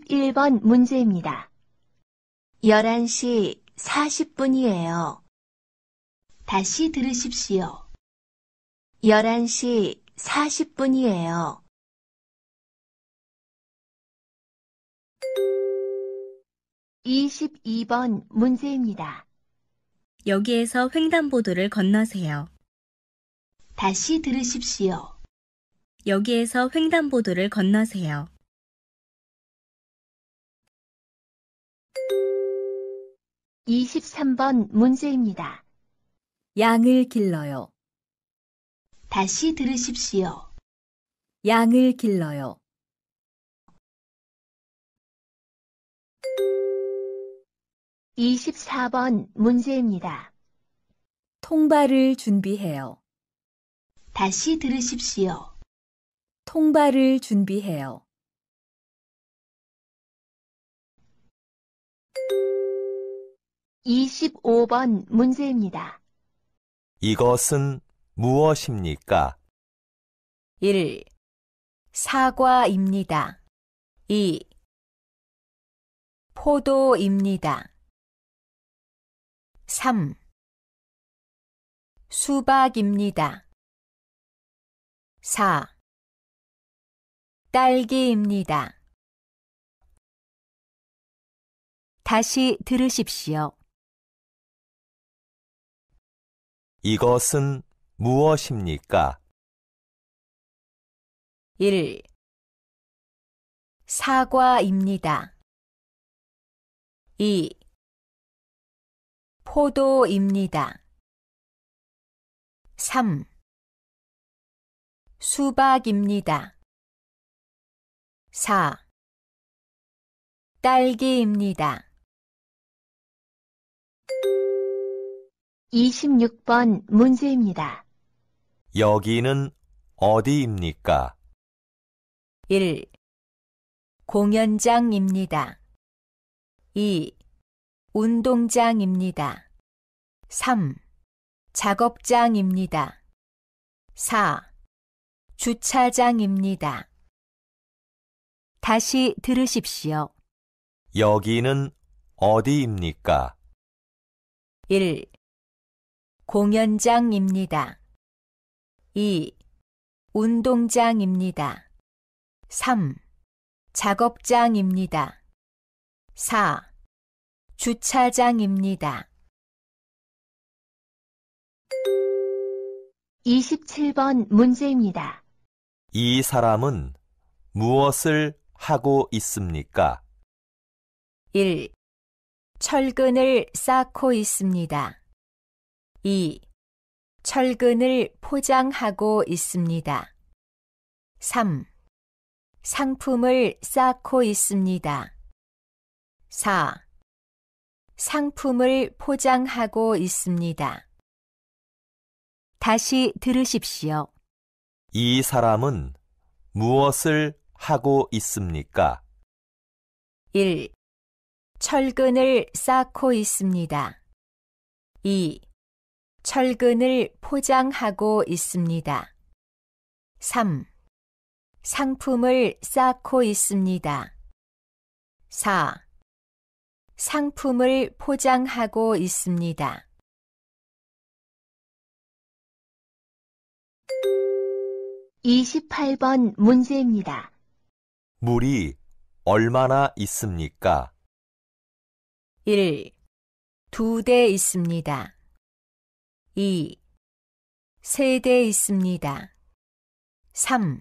11번 문제입니다. 11시 40분이에요. 다시 들으십시오. 11시 40분이에요. 2 2번 문제입니다. 여기에서 횡단보도를 건너세요. 다시 들으십시오. 여기에서 횡단보도를 건너세요. 23번 문제입니다. 양을 길러요. 다시 들으십시오. 양을 길러요. 이십사 번 문제입니다. 통발을 준비해요. 다시 들으십시오. 통발을 준비해요. 25번 문제입니다. 이것은 무엇입니까? 1. 사과입니다. 2. 포도입니다. 3. 수박입니다. 4. 딸기입니다. 다시 들으십시오. 이것은 무엇입니까? 1. 사과입니다. 2. 포도입니다. 3. 수박입니다. 4. 딸기입니다. 26번 문제입니다. 여기는 어디입니까? 1. 공연장입니다. 2. 운동장입니다. 3. 작업장입니다. 4. 주차장입니다. 다시 들으십시오. 여기는 어디입니까? 1. 공연장입니다. 2. 운동장입니다. 3. 작업장입니다. 4. 주차장입니다. 27번 문제입니다. 이 사람은 무엇을 하고 있습니까? 1. 철근을 쌓고 있습니다. 2. 철근을 포장하고 있습니다. 3. 상품을 쌓고 있습니다. 4. 상품을 포장하고 있습니다. 다시 들으십시오. 이 사람은 무엇을 하고 있습니까? 1. 철근을 쌓고 있습니다. 2. 철근을 포장하고 있습니다. 3. 상품을 쌓고 있습니다. 4. 상품을 포장하고 있습니다. 28번 문제입니다. 물이 얼마나 있습니까? 1. 두 대 있습니다. 2. 세 대 있습니다. 3.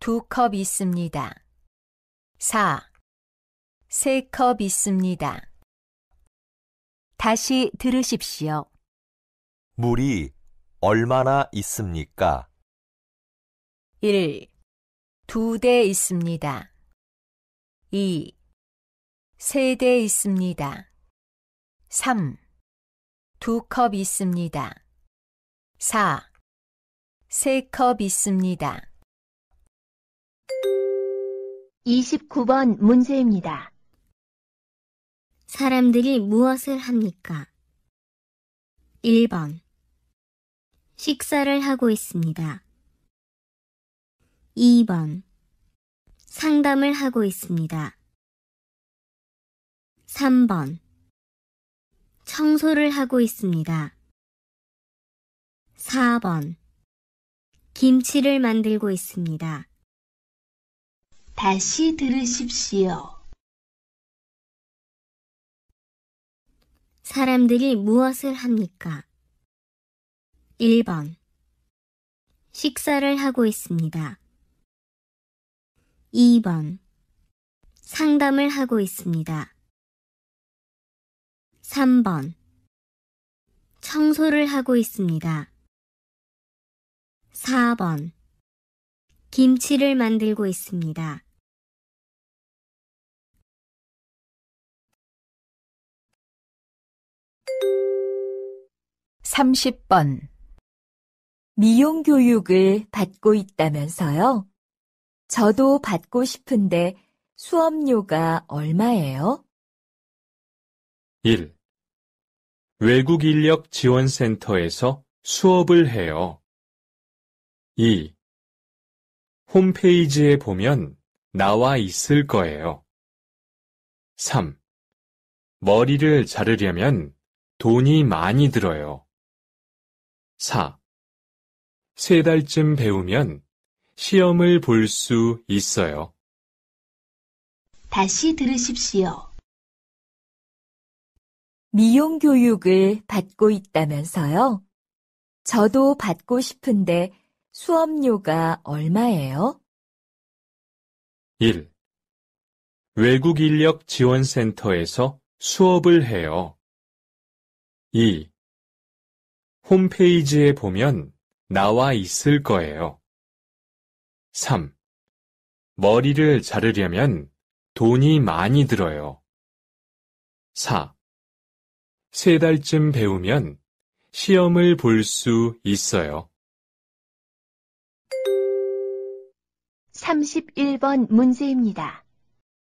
두 컵 있습니다. 4. 세 컵 있습니다. 다시 들으십시오. 물이 얼마나 있습니까? 1. 두 대 있습니다. 2. 세대 있습니다. 3. 두 컵 있습니다. 4. 세 컵 있습니다. 29번 문제입니다. 사람들이 무엇을 합니까? 1번 식사를 하고 있습니다. 2번 상담을 하고 있습니다. 3번 청소를 하고 있습니다. 4번 김치를 만들고 있습니다. 다시 들으십시오. 사람들이 무엇을 합니까? 1번 식사를 하고 있습니다. 2번 상담을 하고 있습니다. 3번 청소를 하고 있습니다. 4번 김치를 만들고 있습니다. 30번 미용 교육을 받고 있다면서요? 저도 받고 싶은데 수업료가 얼마예요? 1. 외국 인력 지원센터에서 수업을 해요. 2. 홈페이지에 보면 나와 있을 거예요. 3. 머리를 자르려면 돈이 많이 들어요. 4. 세 달쯤 배우면 시험을 볼 수 있어요. 다시 들으십시오. 미용 교육을 받고 있다면서요? 저도 받고 싶은데 수업료가 얼마예요? 1. 외국 인력 지원센터에서 수업을 해요. 2. 홈페이지에 보면 나와 있을 거예요. 3. 머리를 자르려면 돈이 많이 들어요. 4. 세 달쯤 배우면 시험을 볼 수 있어요. 31번 문제입니다.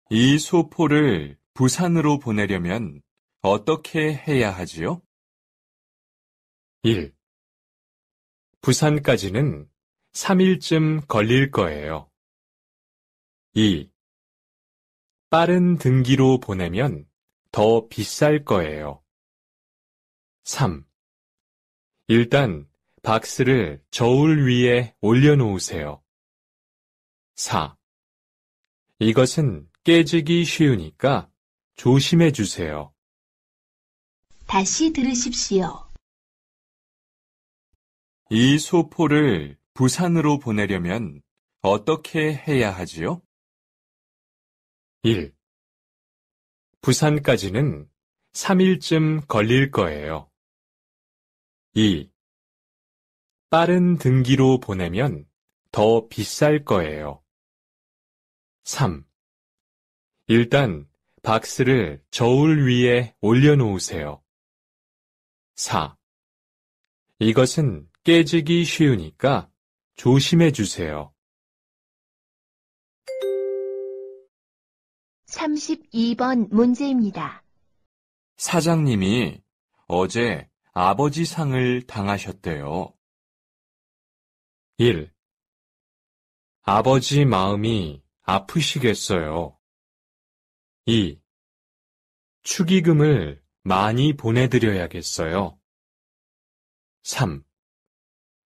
이 소포를 부산으로 보내려면 어떻게 해야 하지요? 1. 부산까지는 3일쯤 걸릴 거예요. 2. 빠른 등기로 보내면 더 비쌀 거예요. 3. 일단 박스를 저울 위에 올려놓으세요. 4. 이것은 깨지기 쉬우니까 조심해 주세요. 다시 들으십시오. 이 소포를 부산으로 보내려면 어떻게 해야 하지요? 1. 부산까지는 3일쯤 걸릴 거예요. 2. 빠른 등기로 보내면 더 비쌀 거예요. 3. 일단 박스를 저울 위에 올려놓으세요. 4. 이것은 깨지기 쉬우니까 조심해 주세요. 32번 문제입니다. 사장님이 어제 아버지 상을 당하셨대요. 1. 아버지 마음이 아프시겠어요. 2. 축의금을 많이 보내드려야겠어요. 3.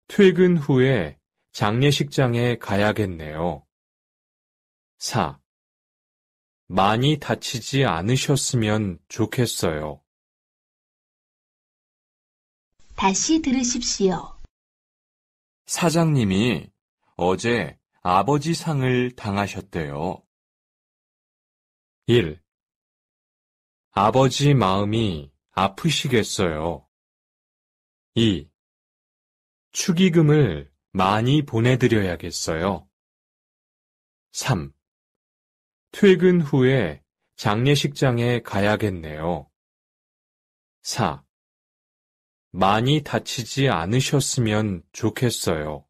퇴근 후에 장례식장에 가야겠네요. 4. 많이 다치지 않으셨으면 좋겠어요. 다시 들으십시오. 사장님이 어제 아버지 상을 당하셨대요. 1. 아버지 마음이 아프시겠어요. 2. 축의금을 많이 보내드려야겠어요. 3. 퇴근 후에 장례식장에 가야겠네요. 4. 많이 다치지 않으셨으면 좋겠어요.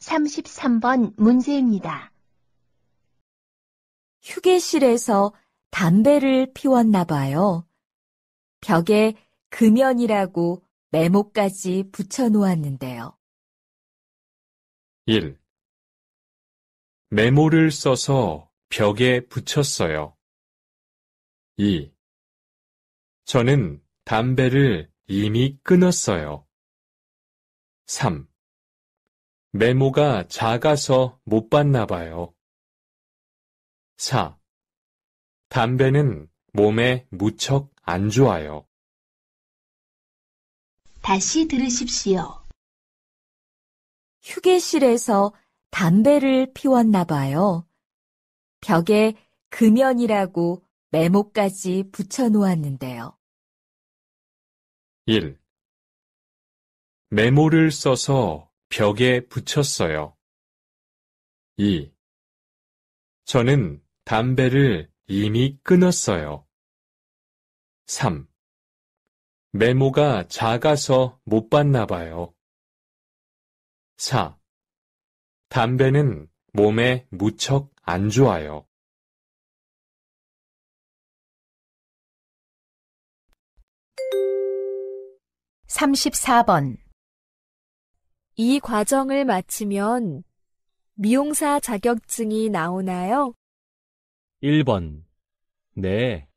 삼십번 문제입니다. 휴게실에서 담배를 피웠나 봐요. 벽에 금연이라고 메모까지 붙여놓았는데요. 1. 메모를 써서 벽에 붙였어요. 2. 저는 담배를 이미 끊었어요. 3. 메모가 작아서 못 봤나 봐요. 4. 담배는 몸에 무척 안 좋아요. 다시 들으십시오. 휴게실에서 담배를 피웠나 봐요. 벽에 금연이라고 메모까지 붙여놓았는데요. 1. 메모를 써서 벽에 붙였어요. 2. 저는 담배를 이미 끊었어요. 3. 메모가 작아서 못 봤나 봐요. 4. 담배는 몸에 무척 안 좋아요. 34번 이 과정을 마치면 미용사 자격증이 나오나요? 1번 네.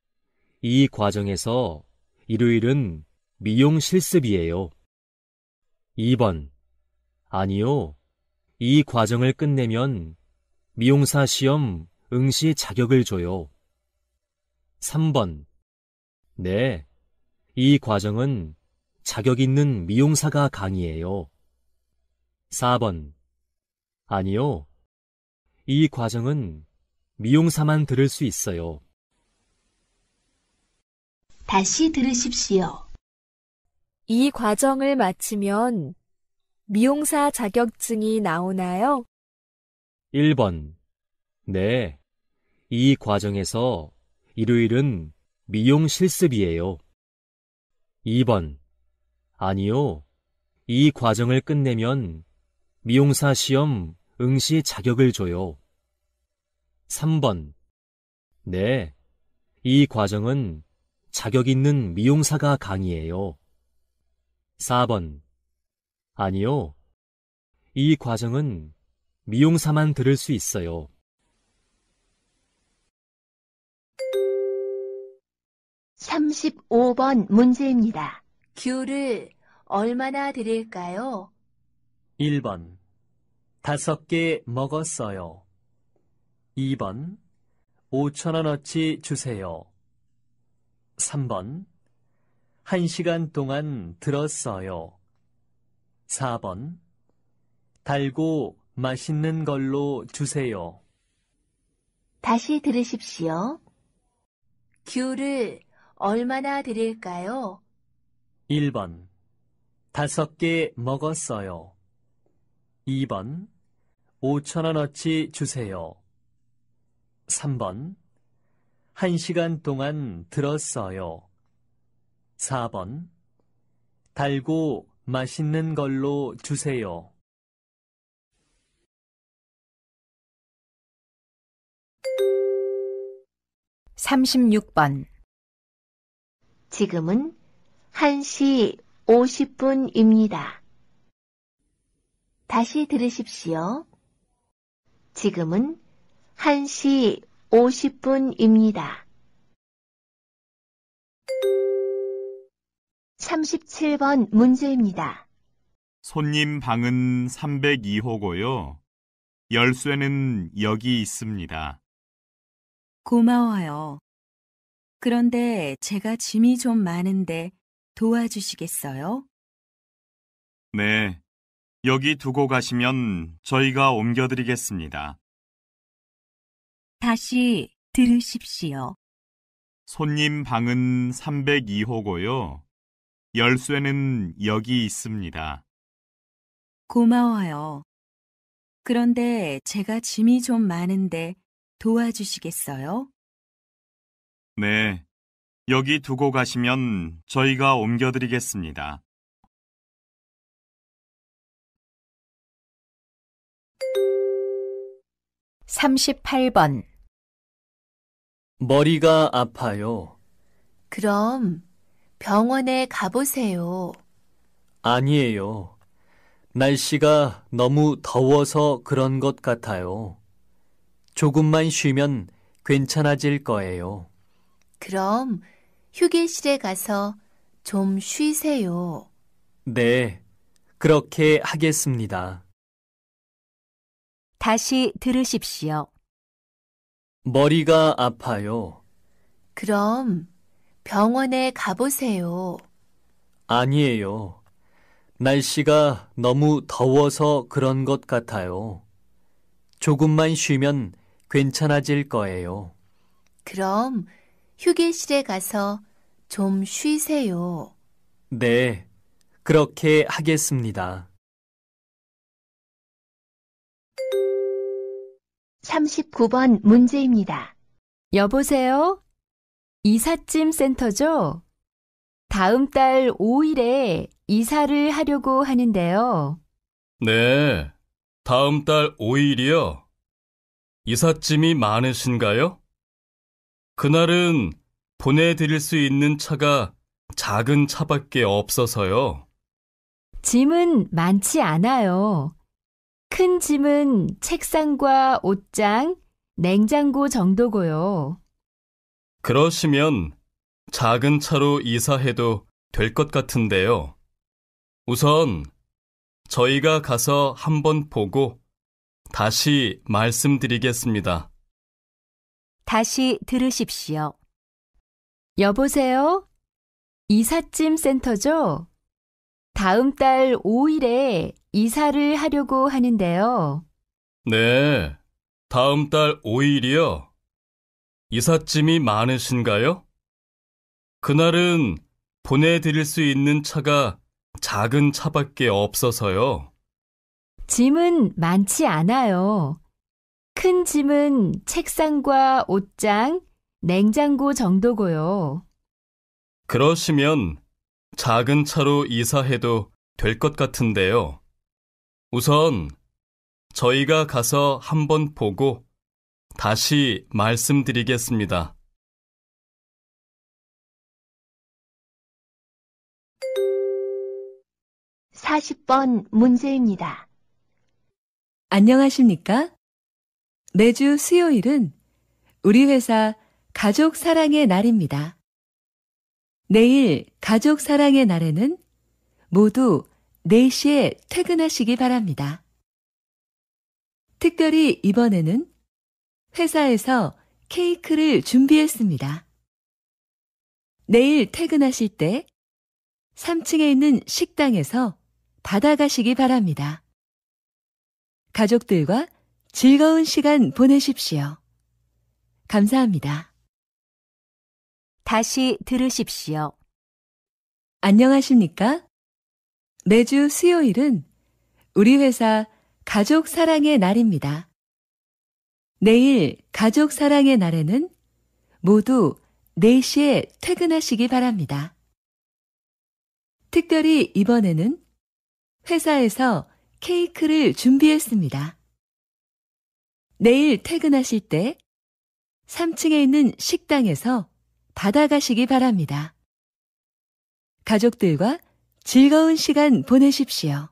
이 과정에서 일요일은 미용 실습이에요. 2번 아니요. 이 과정을 끝내면 미용사 시험 응시 자격을 줘요. 3번 네. 이 과정은 자격 있는 미용사가 강의해요. 4번. 아니요. 이 과정은 미용사만 들을 수 있어요. 다시 들으십시오. 이 과정을 마치면 미용사 자격증이 나오나요? 1번. 네. 이 과정에서 일요일은 미용 실습이에요. 2번. 아니요. 이 과정을 끝내면 미용사 시험 응시 자격을 줘요. 3번. 네. 이 과정은 자격 있는 미용사가 강의해요. 4번. 아니요. 이 과정은 미용사만 들을 수 있어요. 삼십번 문제입니다. 귤을 얼마나 드릴까요? 1번 다섯 개 먹었어요. 2번 5천원어치 주세요. 3번 1시간 동안 들었어요. 4번 달고 맛있는 걸로 주세요. 다시 들으십시오. 귤을 얼마나 드릴까요? 1번 다섯 개 먹었어요. 2번 5천원어치 주세요. 3번 1시간 동안 들었어요. 4번 달고 맛있는 걸로 주세요. 36번 지금은 1시 50분입니다. 다시 들으십시오. 지금은 1시 50분입니다. 37번 문제입니다. 손님 방은 302호고요. 열쇠는 여기 있습니다. 고마워요. 그런데 제가 짐이 좀 많은데 도와주시겠어요? 네. 여기 두고 가시면 저희가 옮겨드리겠습니다. 다시 들으십시오. 손님 방은 302호고요. 열쇠는 여기 있습니다. 고마워요. 그런데 제가 짐이 좀 많은데 도와주시겠어요? 네. 여기 두고 가시면 저희가 옮겨드리겠습니다. 3 8번 머리가 아파요. 그럼 병원에 가보세요. 아니에요. 날씨가 너무 더워서 그런 것 같아요. 조금만 쉬면 괜찮아질 거예요. 그럼 휴게실에 가서 좀 쉬세요. 네, 그렇게 하겠습니다. 다시 들으십시오. 머리가 아파요. 그럼 병원에 가보세요. 아니에요. 날씨가 너무 더워서 그런 것 같아요. 조금만 쉬면 괜찮아질 거예요. 그럼 휴게실에 가서 좀 쉬세요. 네, 그렇게 하겠습니다. 39번 문제입니다. 여보세요? 이삿짐 센터죠? 다음 달 5일에 이사를 하려고 하는데요. 네, 다음 달 5일이요. 이삿짐이 많으신가요? 그날은 보내드릴 수 있는 차가 작은 차밖에 없어서요. 짐은 많지 않아요. 큰 짐은 책상과 옷장, 냉장고 정도고요. 그러시면 작은 차로 이사해도 될 것 같은데요. 우선 저희가 가서 한번 보고 다시 말씀드리겠습니다. 다시 들으십시오. 여보세요? 이삿짐 센터죠? 다음 달 5일에 이사를 하려고 하는데요. 네. 다음 달 5일이요. 이삿짐이 많으신가요? 그날은 보내드릴 수 있는 차가 작은 차밖에 없어서요. 짐은 많지 않아요. 큰 짐은 책상과 옷장, 냉장고 정도고요. 그러시면 작은 차로 이사해도 될 것 같은데요. 우선 저희가 가서 한번 보고 다시 말씀드리겠습니다. (40번) 문제입니다. 안녕하십니까? 매주 수요일은 우리 회사 가족 사랑의 날입니다. 내일 가족 사랑의 날에는 모두 4시에 퇴근하시기 바랍니다. 특별히 이번에는 회사에서 케이크를 준비했습니다. 내일 퇴근하실 때 3층에 있는 식당에서 받아가시기 바랍니다. 가족들과 즐거운 시간 보내십시오. 감사합니다. 다시 들으십시오. 안녕하십니까? 매주 수요일은 우리 회사 가족 사랑의 날입니다. 내일 가족 사랑의 날에는 모두 4시에 퇴근하시기 바랍니다. 특별히 이번에는 회사에서 케이크를 준비했습니다. 내일 퇴근하실 때 3층에 있는 식당에서 받아가시기 바랍니다. 가족들과 즐거운 시간 보내십시오.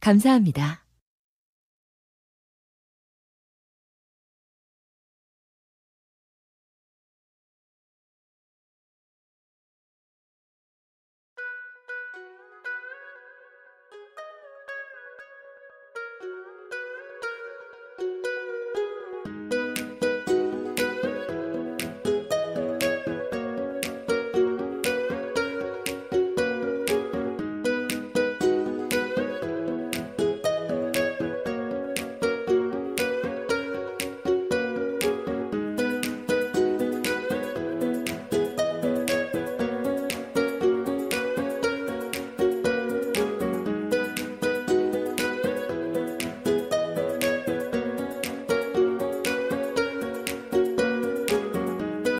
감사합니다.